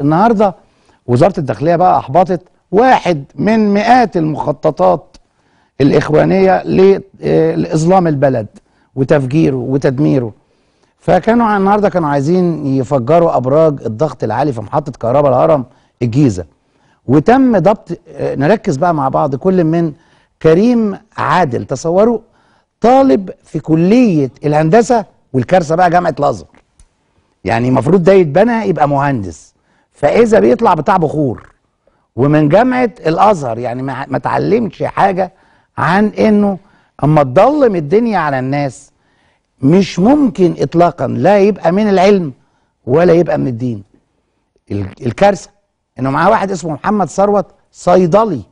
النهارده وزاره الداخليه بقى احبطت واحد من مئات المخططات الاخوانيه آه، لاظلام البلد وتفجيره وتدميره فكانوا النهارده كانوا عايزين يفجروا ابراج الضغط العالي في محطه كهرباء الهرم الجيزه وتم ضبط آه، نركز بقى مع بعض كل من كريم عادل تصوروا طالب في كليه الهندسه والكارثه بقى جامعه الازهر يعني المفروض ده يتبنى يبقى مهندس فاذا بيطلع بتاع بخور ومن جامعه الازهر يعني ما اتعلمش حاجه عن انه اما تضلم الدنيا على الناس مش ممكن اطلاقا لا يبقى من العلم ولا يبقى من الدين الكارثه انه معاه واحد اسمه محمد ثروت صيدلي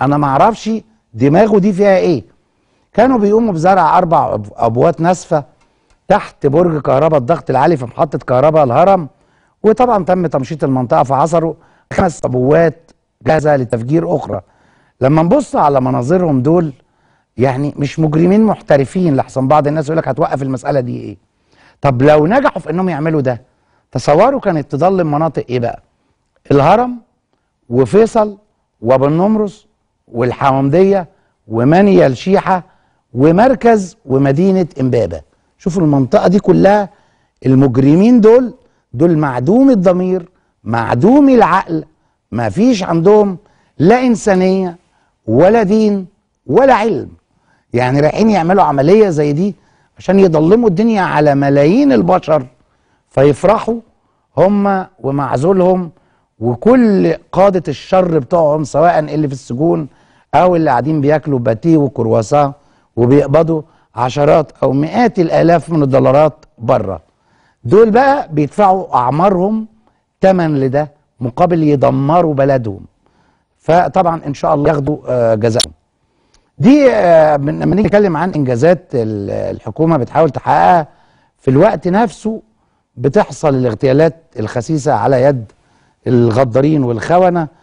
انا ما اعرفش دماغه دي فيها ايه كانوا بيقوموا بزرع اربع ابوات نسفه تحت برج كهرباء الضغط العالي في محطه كهرباء الهرم وطبعا تم تمشيط المنطقه فحصروا خمس عبوات جاهزه لتفجير اخرى لما نبص على مناظرهم دول يعني مش مجرمين محترفين لحسن بعض الناس يقول لك هتوقف المساله دي ايه طب لو نجحوا في انهم يعملوا ده تصوروا كانت تضلم مناطق ايه بقى الهرم وفيصل وابو النمرس والحوامديه ومنيا الشيحه ومركز ومدينه امبابه شوفوا المنطقه دي كلها المجرمين دول دول معدوم الضمير معدوم العقل ما فيش عندهم لا إنسانية ولا دين ولا علم يعني رايحين يعملوا عملية زي دي عشان يضلموا الدنيا على ملايين البشر فيفرحوا هم ومعزولهم وكل قادة الشر بتوعهم سواء اللي في السجون أو اللي قاعدين بياكلوا باتيه وكرواساه وبيقبضوا عشرات أو مئات الآلاف من الدولارات بره دول بقى بيدفعوا اعمارهم تمن لده مقابل يدمروا بلدهم فطبعا ان شاء الله ياخدوا آه، جزاءهم دي آه، لما نيجي نتكلم عن انجازات الحكومه بتحاول تحققها في الوقت نفسه بتحصل الاغتيالات الخسيسه على يد الغدارين والخونه